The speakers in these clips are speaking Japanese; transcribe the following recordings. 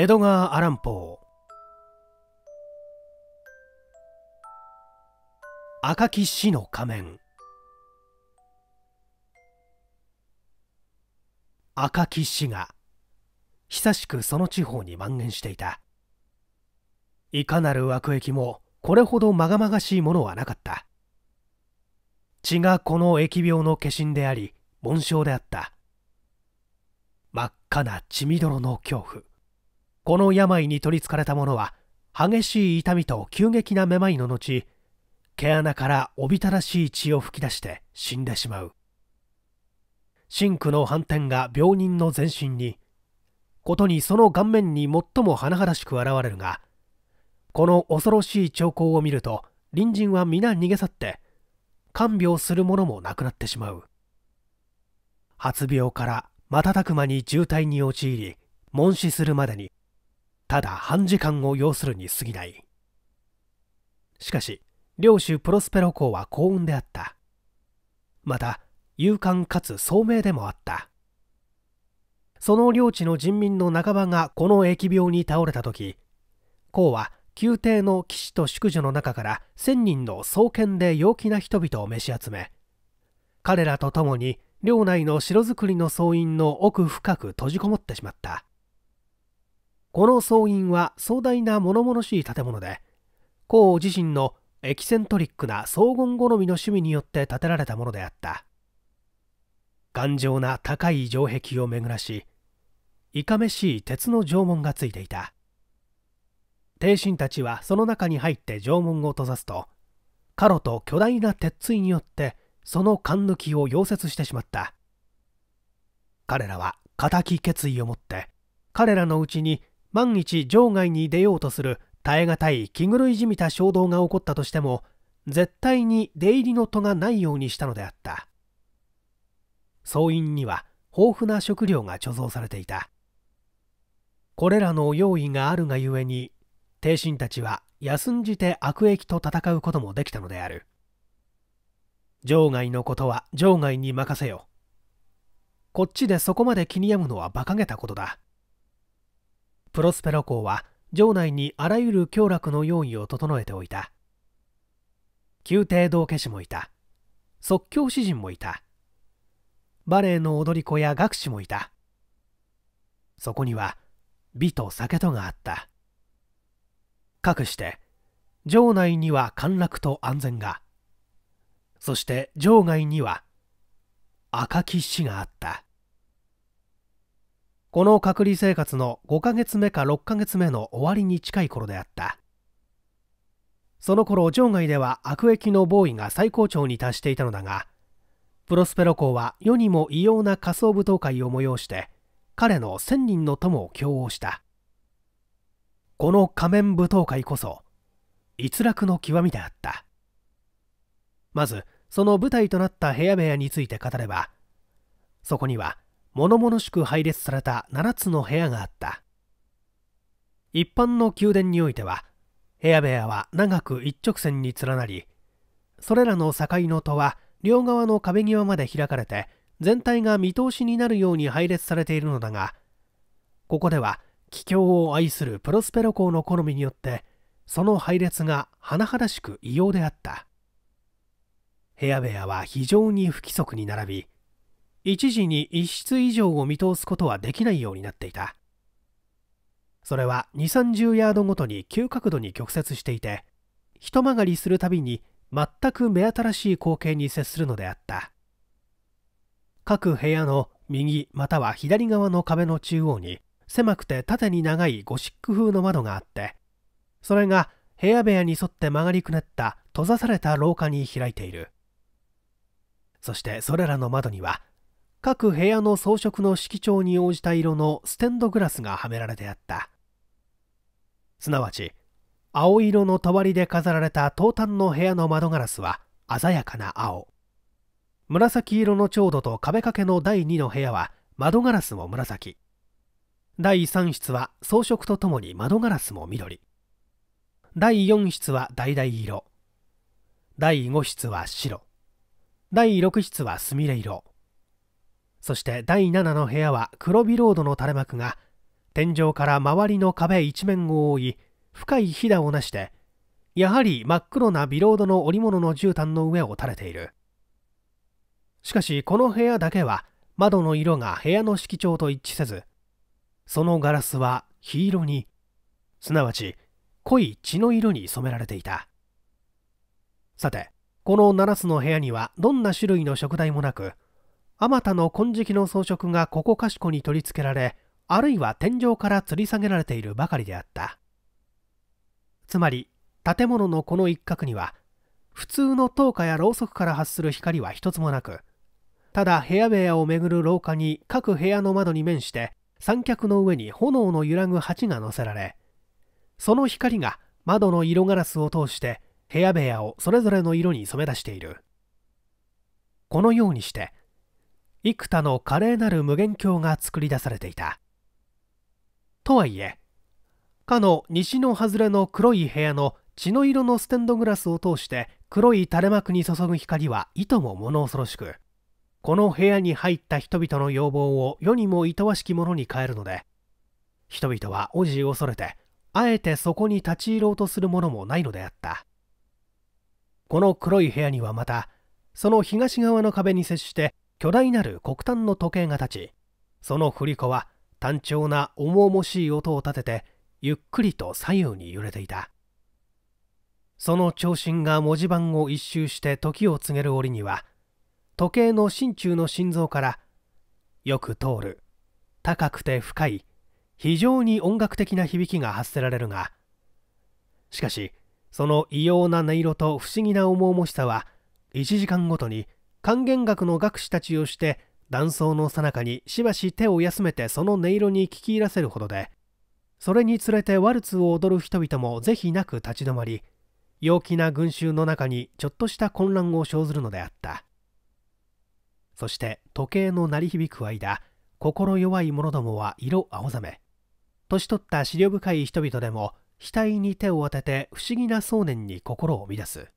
江戸川アランポー赤き死の仮面赤き死が久しくその地方に蔓延していたいかなる悪役もこれほどまがまがしいものはなかった血がこの疫病の化身であり紋章であった真っ赤な血みどろの恐怖この病に取りつかれた者は激しい痛みと急激なめまいの後毛穴からおびただしい血を噴き出して死んでしまう真紅の斑点が病人の全身にことにその顔面に最も甚だしく現れるがこの恐ろしい兆候を見ると隣人は皆逃げ去って看病する者もなくなってしまう発病から瞬く間に渋滞に陥り問死するまでにただ半時間を要するに過ぎないしかし領主プロスペロ公は幸運であったまた勇敢かつ聡明でもあったその領地の人民の半ばがこの疫病に倒れた時公は宮廷の騎士と宿女の中から1000人の創建で陽気な人々を召し集め彼らと共に領内の城造りの僧院の奥深く閉じこもってしまったこの僧院は壮大な物々しい建物で孔自身のエキセントリックな荘厳好みの趣味によって建てられたものであった頑丈な高い城壁を巡らしいかめしい鉄の城門がついていた帝臣たちはその中に入って城門を閉ざすとカロと巨大な鉄槌によってその勘抜きを溶接してしまった彼らは固き決意を持って彼らのうちに万一場外に出ようとする耐え難い気狂いじみた衝動が起こったとしても絶対に出入りの戸がないようにしたのであった総員には豊富な食料が貯蔵されていたこれらの用意があるがゆえに帝臣たちは休んじて悪役と戦うこともできたのである場外のことは場外に任せよこっちでそこまで気に病むのは馬鹿げたことだプロスペロ校は城内にあらゆる凶楽の用意を整えておいた宮廷道化師もいた即興詩人もいたバレエの踊り子や学士もいたそこには美と酒とがあったかくして城内には陥落と安全がそして城外には赤き死があったこの隔離生活の5ヶ月目か6ヶ月目の終わりに近い頃であったその頃場外では悪役の防衛が最高潮に達していたのだがプロスペロ公は世にも異様な仮想舞踏会を催して彼の1000人の友を供応したこの仮面舞踏会こそ逸落の極みであったまずその舞台となった部屋部屋について語ればそこには物々しく配列された7つの部屋があった一般の宮殿においては部屋部屋は長く一直線に連なりそれらの境の戸は両側の壁際まで開かれて全体が見通しになるように配列されているのだがここでは桔梗を愛するプロスペロ校の好みによってその配列が甚だしく異様であった部屋部屋は非常に不規則に並び一時に1室以上を見通すことはできないようになっていたそれは2 3 0ヤードごとに急角度に曲折していて一曲がりするたびに全く目新しい光景に接するのであった各部屋の右または左側の壁の中央に狭くて縦に長いゴシック風の窓があってそれが部屋部屋に沿って曲がりくねった閉ざされた廊下に開いているそしてそれらの窓には各部屋の装飾の色調に応じた色のステンドグラスがはめられてあったすなわち青色の帳で飾られた東端の部屋の窓ガラスは鮮やかな青紫色の調度と壁掛けの第2の部屋は窓ガラスも紫第3室は装飾とともに窓ガラスも緑第4室は橙色第5室は白第6室はすみれ色そして第7の部屋は黒ビロードの垂れ幕が天井から周りの壁一面を覆い深いひだをなしてやはり真っ黒なビロードの織物の絨毯の上を垂れているしかしこの部屋だけは窓の色が部屋の色調と一致せずそのガラスは黄色にすなわち濃い血の色に染められていたさてこの7つの部屋にはどんな種類の食材もなくあまたの金色の装飾がここかしこに取り付けられあるいは天井から吊り下げられているばかりであったつまり建物のこの一角には普通の灯火やろうそくから発する光は一つもなくただ部屋部屋をめぐる廊下に各部屋の窓に面して三脚の上に炎の揺らぐ鉢が乗せられその光が窓の色ガラスを通して部屋部屋をそれぞれの色に染め出しているこのようにして幾多の華麗なる無限鏡が作り出されていたとはいえかの西の外れの黒い部屋の血の色のステンドグラスを通して黒い垂れ幕に注ぐ光はいとも物恐ろしくこの部屋に入った人々の要望を世にもいとわしきものに変えるので人々はおじ恐れてあえてそこに立ち入ろうとするものもないのであったこの黒い部屋にはまたその東側の壁に接して巨大なる黒炭の時計が立ちその振り子は単調な重々しい音を立ててゆっくりと左右に揺れていたその長身が文字盤を一周して時を告げる折には時計の心中の心臓からよく通る高くて深い非常に音楽的な響きが発せられるがしかしその異様な音色と不思議な重々しさは1時間ごとに管弦楽の楽師たちをして断層のさなかにしばし手を休めてその音色に聞き入らせるほどでそれにつれてワルツを踊る人々も是非なく立ち止まり陽気な群衆の中にちょっとした混乱を生ずるのであったそして時計の鳴り響く間心弱い者どもは色青ざめ年取った思慮深い人々でも額に手を当てて不思議な想念に心を乱す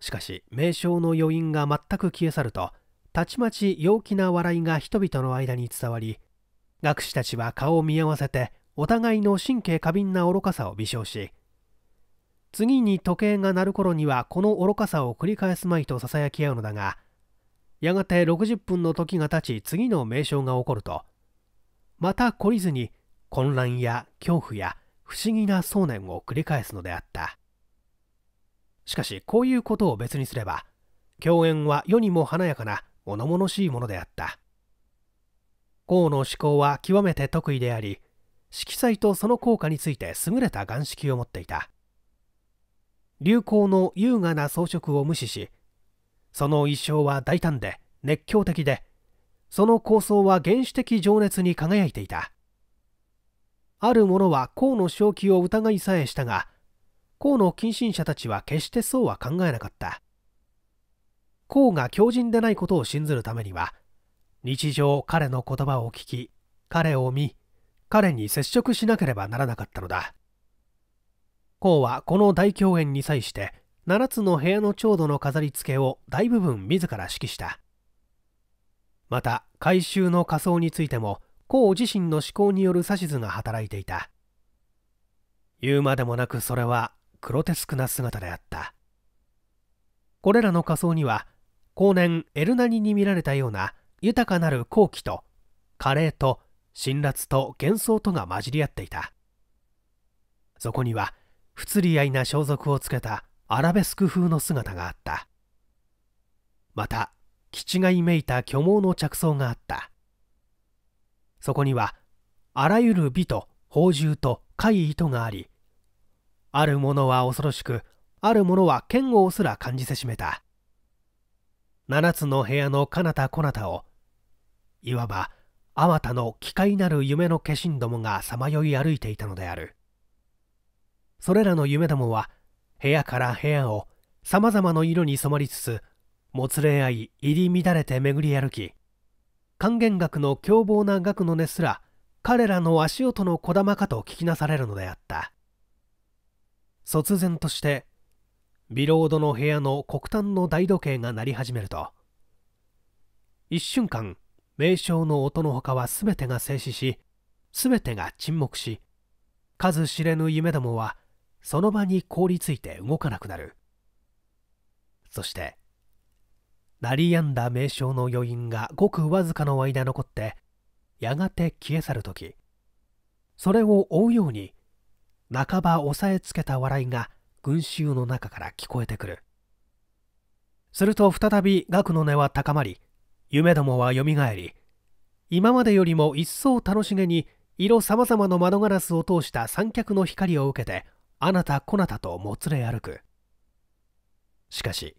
しかし名称の余韻が全く消え去るとたちまち陽気な笑いが人々の間に伝わり学士たちは顔を見合わせてお互いの神経過敏な愚かさを微笑し次に時計が鳴る頃にはこの愚かさを繰り返すまいとささやき合うのだがやがて60分の時が経ち次の名称が起こるとまた懲りずに混乱や恐怖や不思議な想念を繰り返すのであった。しかしこういうことを別にすれば共演は世にも華やかな物々しいものであった孔の思考は極めて得意であり色彩とその効果について優れた眼識を持っていた流行の優雅な装飾を無視しその一生は大胆で熱狂的でその構想は原始的情熱に輝いていたある者は孔の正気を疑いさえしたが孔の近親者たちは決してそうは考えなかった孔が強人でないことを信ずるためには日常彼の言葉を聞き彼を見彼に接触しなければならなかったのだ孔はこの大共演に際して7つの部屋の長度の飾り付けを大部分自ら指揮したまた改修の仮装についても孔自身の思考による指図が働いていた言うまでもなくそれはクロテスクな姿であったこれらの仮装には後年エルナニに見られたような豊かなる好奇と華麗と辛辣と幻想とが混じり合っていたそこには不釣り合いな装束をつけたアラベスク風の姿があったまた気違いめいた巨毛の着想があったそこにはあらゆる美と宝珠と怪異とがありあるものは恐ろしくあるものは剣豪すら感じせしめた7つの部屋の彼方こなたをいわばあまたの奇怪なる夢の化身どもがさまよい歩いていたのであるそれらの夢どもは部屋から部屋をさまざまの色に染まりつつもつれ合い入り乱れて巡り歩き還元学の凶暴な学の根すら彼らの足音の小玉かと聞きなされるのであった卒然としてビロードの部屋の黒炭の大時計が鳴り始めると一瞬間名称の音のほかは全てが静止し全てが沈黙し数知れぬ夢どもはその場に凍りついて動かなくなるそして鳴りやんだ名称の余韻がごくわずかの間残ってやがて消え去る時それを追うように半ば押さえつけた笑いが群衆の中から聞こえてくるすると再び額の根は高まり夢どもはよみがえり今までよりも一層楽しげに色さまざまの窓ガラスを通した三脚の光を受けてあなたこなたともつれ歩くしかし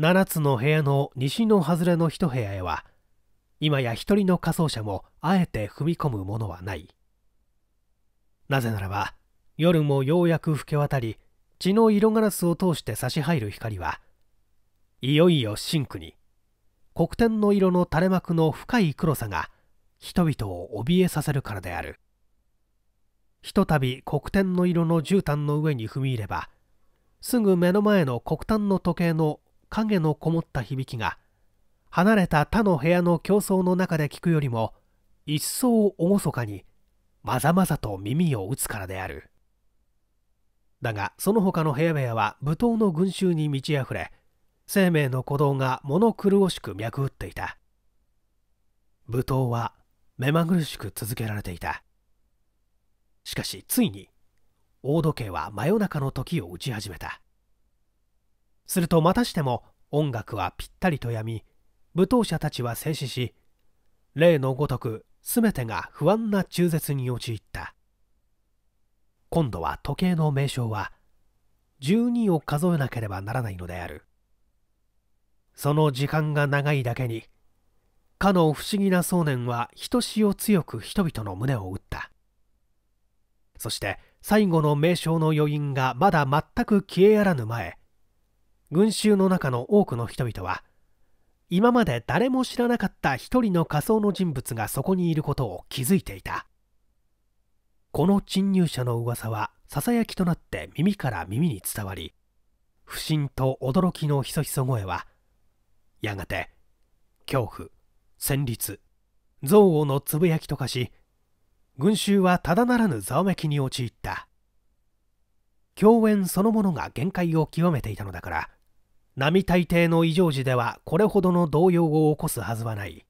7つの部屋の西の外れの一部屋へは今や一人の仮装者もあえて踏み込むものはないなぜならば夜もようやく吹け渡り血の色ガラスを通して差し入る光はいよいよ深紅に黒点の色の垂れ幕の深い黒さが人々を怯えさせるからであるひとたび黒点の色の絨毯の上に踏み入ればすぐ目の前の黒炭の時計の影のこもった響きが離れた他の部屋の競争の中で聞くよりも一層厳かにまざまざと耳を打つからである。だがその他の部屋々は武闘の群衆に満ち溢れ生命の鼓動が物狂しく脈打っていた武闘は目まぐるしく続けられていたしかしついに大時計は真夜中の時を打ち始めたするとまたしても音楽はぴったりとやみ舞踏者たちは静止し例のごとく全てが不安な中絶に陥った今度は時計の名称は12を数えなければならないのであるその時間が長いだけにかの不思議な想念はひとしお強く人々の胸を打ったそして最後の名称の余韻がまだ全く消えやらぬ前群衆の中の多くの人々は今まで誰も知らなかった一人の仮想の人物がそこにいることを気づいていたこの侵入者の噂はささやきとなって耳から耳に伝わり不審と驚きのひそひそ声はやがて恐怖戦慄憎悪のつぶやきと化し群衆はただならぬざわめきに陥った共演そのものが限界を極めていたのだから並大抵の異常時ではこれほどの動揺を起こすはずはない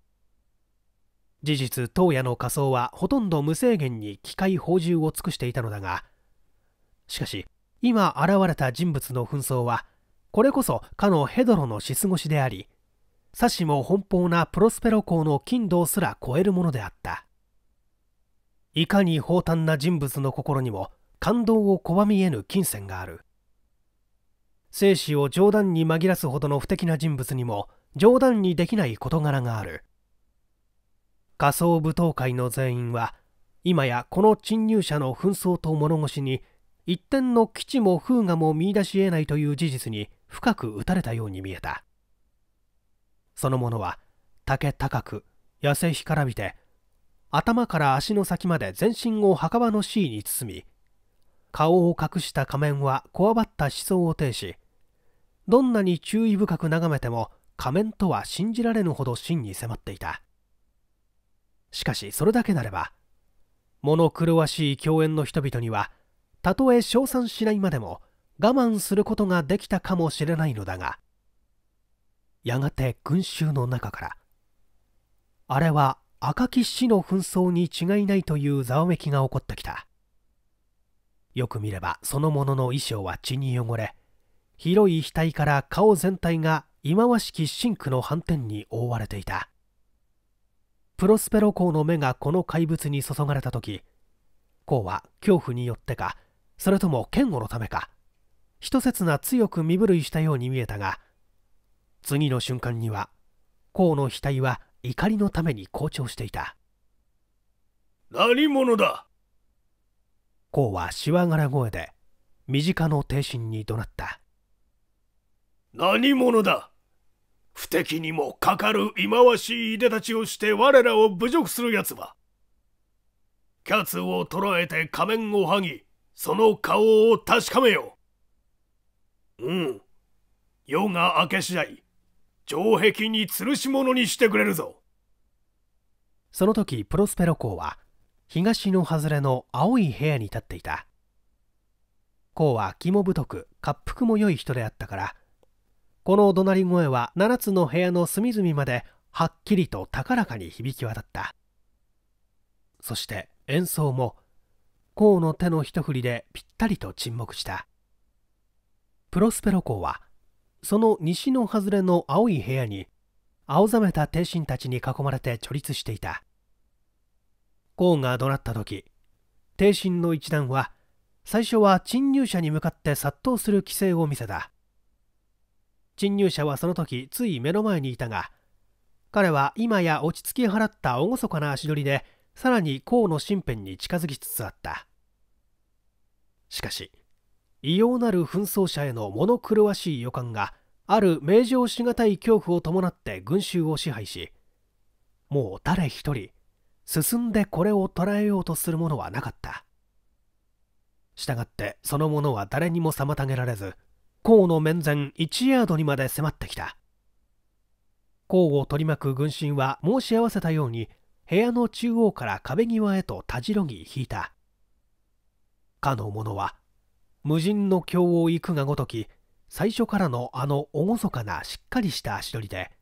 事実当夜の仮装はほとんど無制限に機械砲銃を尽くしていたのだがしかし今現れた人物の紛争はこれこそかのヘドロのし過ごしでありさしも奔放なプロスペロ公の金堂すら超えるものであったいかに放誕な人物の心にも感動を拒みえぬ金銭がある生死を冗談に紛らすほどの不敵な人物にも冗談にできない事柄がある仮想舞踏会の全員は今やこの侵入者の紛争と物腰に一点の基地も風雅も見出し得ないという事実に深く打たれたように見えたその者は竹高く痩せ干からびて頭から足の先まで全身を墓場の椎に包み顔を隠した仮面はこわばった思想を呈しどんなに注意深く眺めても仮面とは信じられぬほど真に迫っていたしかしそれだけなれば物狂わしい共演の人々にはたとえ称賛しないまでも我慢することができたかもしれないのだがやがて群衆の中からあれは赤き死の紛争に違いないというざわめきが起こってきたよく見ればその者のの衣装は血に汚れ広い額から顔全体が忌まわしき深紅の斑点に覆われていたプロスペロ公の目がこの怪物に注がれた時公は恐怖によってかそれとも堅固のためか一刹那強く身震いしたように見えたが次の瞬間には公の額は怒りのために好調していた何者だ公はしわがら声で身近の帝神に怒鳴った何者だ不敵にもかかる忌まわしいいでたちをして我らを侮辱する奴は、キャツを捕らえて仮面を剥ぎ、その顔を確かめよう。うん。夜が明け次第、城壁に吊るし物にしてくれるぞ。その時、プロスペロ公は、東の外れの青い部屋に立っていた。公は肝太く、滑腹も良い人であったから、この怒鳴り声は7つの部屋の隅々まではっきりと高らかに響き渡ったそして演奏も甲の手の一振りでぴったりと沈黙したプロスペロ校はその西の外れの青い部屋に青ざめた帝神たちに囲まれて貯立していた甲が怒鳴った時帝神の一団は最初は侵入者に向かって殺到する規制を見せた侵入者はその時つい目の前にいたが彼は今や落ち着き払った厳かな足取りでさらに甲の身辺に近づきつつあったしかし異様なる紛争者への物狂わしい予感がある名状しがたい恐怖を伴って群衆を支配しもう誰一人進んでこれを捉えようとするものはなかったしたがってそのものは誰にも妨げられず甲の面前1ヤードにまで迫ってきた甲を取り巻く軍神は申し合わせたように部屋の中央から壁際へとたじろぎ引いたかの者は無人の経を行くがごとき最初からのあの厳かなしっかりした足取りで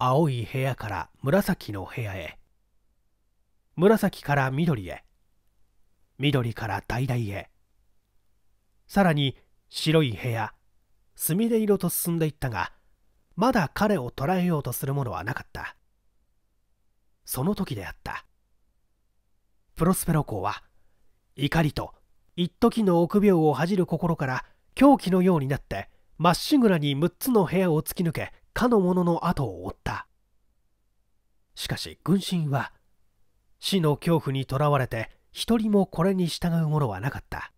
青い部屋から紫の部屋へ紫から緑へ緑から橙へさらに白い部屋墨で色と進んでいったがまだ彼を捕らえようとするものはなかったその時であったプロスペロ公は怒りと一時の臆病を恥じる心から狂気のようになってまっしぐらに6つの部屋を突き抜けかの者の後を追ったしかし軍神は死の恐怖にとらわれて一人もこれに従う者はなかった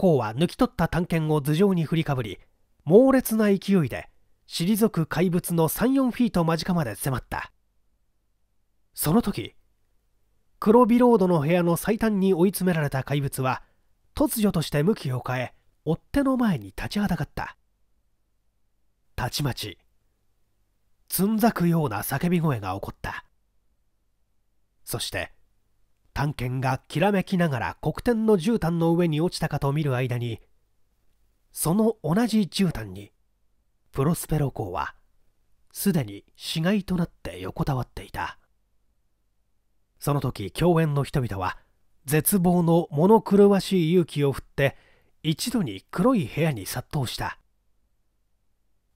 孔は抜き取った探検を頭上に振りかぶり猛烈な勢いで退く怪物の34フィート間近まで迫ったその時黒ビロードの部屋の最短に追い詰められた怪物は突如として向きを変え追っ手の前に立ちはだかったたちまちつんざくような叫び声が起こったそして探検がきらめきながら黒点の絨毯の上に落ちたかと見る間にその同じ絨毯にプロスペロ公はすでに死骸となって横たわっていたその時共演の人々は絶望の物狂わしい勇気を振って一度に黒い部屋に殺到した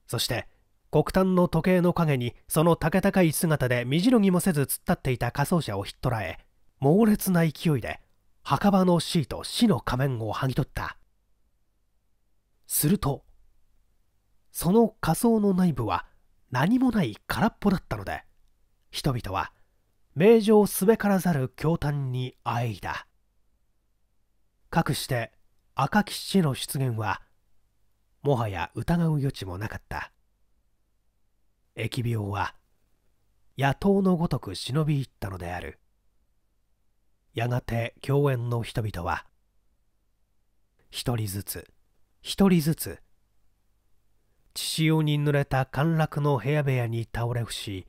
そして黒炭の時計の影にそのたけい姿で身じろぎもせず突っ立っていた仮装者をひっ捕らえ猛烈な勢いで墓場のシーと死の仮面を剥ぎ取ったするとその仮装の内部は何もない空っぽだったので人々は名城すべからざる驚嘆にあえいだかくして赤き死の出現はもはや疑う余地もなかった疫病は野党のごとく忍び入ったのであるやがて共演の人々は一人ずつ一人ずつ血潮に濡れた陥落の部屋部屋に倒れ伏し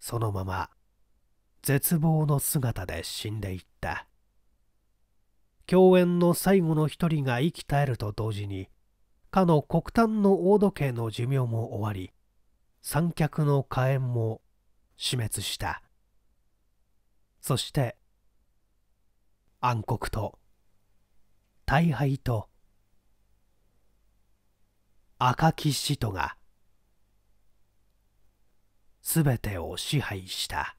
そのまま絶望の姿で死んでいった共演の最後の一人が息絶えると同時にかの黒炭の大時計の寿命も終わり三脚の火炎も死滅したそして暗黒と大敗と赤き使徒がすべてを支配した。